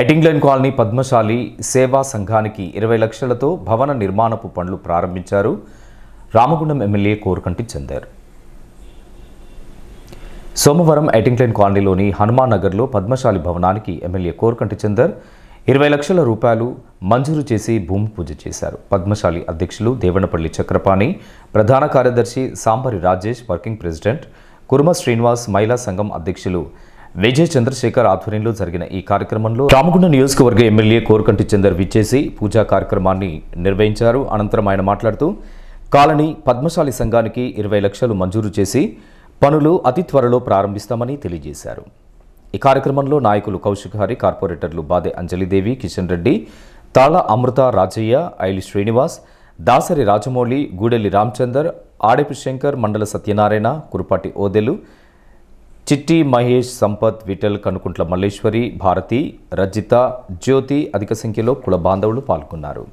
ఎటింగ్లైన్ colony Padmashali సేవా సంఘానికి ఇరవై లక్షలతో భవన నిర్మాణపు పనులు ప్రారంభించారు రామగుండం ఎమ్మెల్యే కోరుకంటి చెందారు సోమవారం ఎటింగ్లైన్ కాలనీలోని హనుమాన్ నగర్లో పద్మశాలి భవనానికి ఎమ్మెల్యే కోరుకంటి చందర్ ఇరవై లక్షల రూపాయలు మంజూరు చేసి భూమి పూజ చేశారు పద్మశాలి అధ్యక్షులు దేవనపల్లి చక్రపాణి ప్రధాన కార్యదర్శి సాంబరి రాజేష్ వర్కింగ్ ప్రెసిడెంట్ కుర్మ శ్రీనివాస్ మహిళా సంఘం అధ్యక్షులు విజయ్ చంద్రశేఖర్ ఆధ్వర్యంలో జరిగిన ఈ కార్యక్రమంలో రామగుండ నియోజకవర్గ ఎమ్మెల్యే కోరకంటి చందర్ విచ్చేసి పూజా కార్యక్రమాన్ని నిర్వహించారు అనంతరం ఆయన మాట్లాడుతూ కాలనీ పద్మశాలి సంఘానికి ఇరవై లక్షలు మంజూరు చేసి పనులు అతి త్వరలో ప్రారంభిస్తామని తెలియజేశారు ఈ కార్యక్రమంలో నాయకులు కౌశిక్ హరి కార్పొరేటర్లు బాదే అంజలిదేవి కిషన్ రెడ్డి తాళ అమృత రాజయ్య ఐలి శ్రీనివాస్ దాసరి రాజమౌళి గూడెల్లి రామచందర్ ఆడెపి శంకర్ మండల సత్యనారాయణ కురుపాటి ఓదెలు చిట్టి మహేష్ సంపత్ విఠల్ కనుకుంట్ల మల్లేశ్వరి భారతి రజిత జ్యోతి అధిక సంఖ్యలో కుల బాంధవులు పాల్గొన్నారు